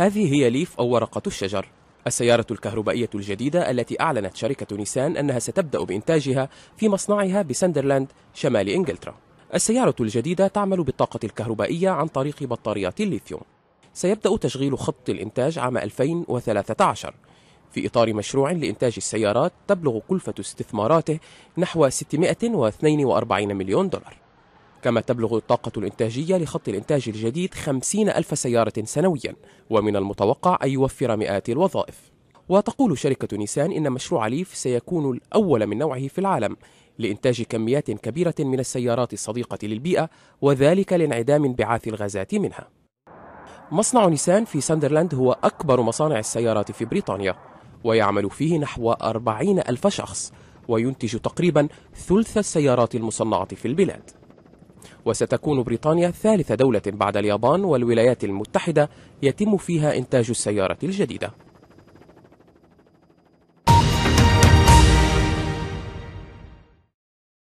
هذه هي ليف أو ورقة الشجر السيارة الكهربائية الجديدة التي أعلنت شركة نيسان أنها ستبدأ بإنتاجها في مصنعها بسندرلاند شمال إنجلترا السيارة الجديدة تعمل بالطاقة الكهربائية عن طريق بطاريات الليثيوم سيبدأ تشغيل خط الإنتاج عام 2013 في إطار مشروع لإنتاج السيارات تبلغ كلفة استثماراته نحو 642 مليون دولار كما تبلغ الطاقة الإنتاجية لخط الإنتاج الجديد 50 ألف سيارة سنويا ومن المتوقع أن يوفر مئات الوظائف وتقول شركة نيسان إن مشروع ليف سيكون الأول من نوعه في العالم لإنتاج كميات كبيرة من السيارات الصديقة للبيئة وذلك لانعدام انبعاث الغازات منها مصنع نيسان في ساندرلاند هو أكبر مصانع السيارات في بريطانيا ويعمل فيه نحو 40 ألف شخص وينتج تقريبا ثلث السيارات المصنعة في البلاد وستكون بريطانيا ثالث دولة بعد اليابان والولايات المتحدة يتم فيها إنتاج السيارة الجديدة